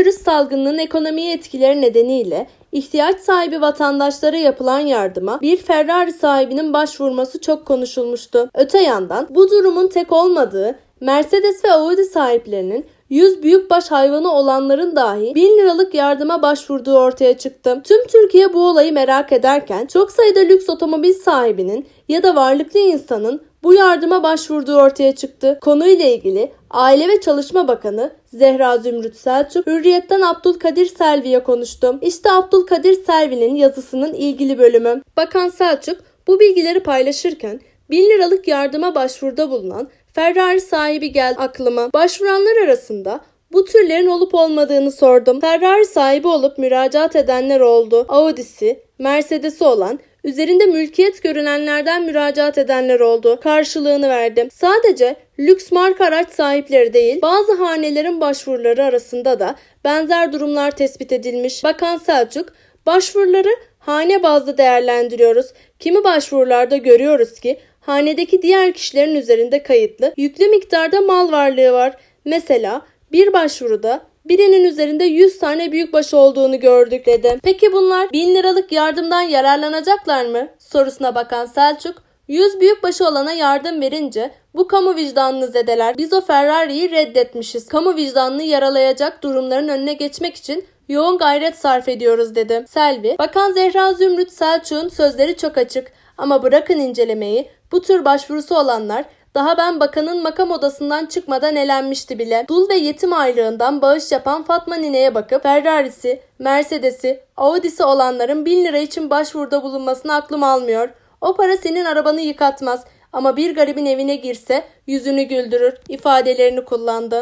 Koronavirüs salgınının ekonomiye etkileri nedeniyle ihtiyaç sahibi vatandaşlara yapılan yardıma bir Ferrari sahibinin başvurması çok konuşulmuştu. Öte yandan bu durumun tek olmadığı Mercedes ve Audi sahiplerinin 100 büyükbaş hayvanı olanların dahi 1000 liralık yardıma başvurduğu ortaya çıktı. Tüm Türkiye bu olayı merak ederken çok sayıda lüks otomobil sahibinin ya da varlıklı insanın bu yardıma başvurduğu ortaya çıktı. Konuyla ilgili Aile ve Çalışma Bakanı Zehra Zümrüt Selçuk, Hürriyet'ten Abdülkadir Selvi'ye konuştum. İşte Abdülkadir Selvi'nin yazısının ilgili bölümü. Bakan Selçuk bu bilgileri paylaşırken 1000 liralık yardıma başvuruda bulunan Ferrari sahibi geldi aklıma. Başvuranlar arasında bu türlerin olup olmadığını sordum. Ferrari sahibi olup müracaat edenler oldu. Audi'si, Mercedes'i olan Üzerinde mülkiyet görünenlerden müracaat edenler oldu. Karşılığını verdi. Sadece lüks marka araç sahipleri değil, bazı hanelerin başvuruları arasında da benzer durumlar tespit edilmiş. Bakan Selçuk, başvuruları hane bazlı değerlendiriyoruz. Kimi başvurularda görüyoruz ki hanedeki diğer kişilerin üzerinde kayıtlı yüklü miktarda mal varlığı var. Mesela bir başvuruda birinin üzerinde 100 tane büyükbaşı olduğunu gördük dedi. Peki bunlar 1000 liralık yardımdan yararlanacaklar mı? Sorusuna bakan Selçuk 100 büyükbaşı olana yardım verince bu kamu vicdanını zedeler. Biz o Ferrari'yi reddetmişiz. Kamu vicdanını yaralayacak durumların önüne geçmek için yoğun gayret sarf ediyoruz dedi. Selvi, Bakan Zehra Zümrüt Selçuk'un sözleri çok açık ama bırakın incelemeyi bu tür başvurusu olanlar daha ben bakanın makam odasından çıkmadan elenmişti bile. Dul ve yetim aylığından bağış yapan Fatma Nine'ye bakıp Ferrari'si, Mercedes'i, Audi'si olanların 1000 lira için başvuruda bulunmasını aklım almıyor. O para senin arabanı yıkatmaz ama bir garibin evine girse yüzünü güldürür ifadelerini kullandı.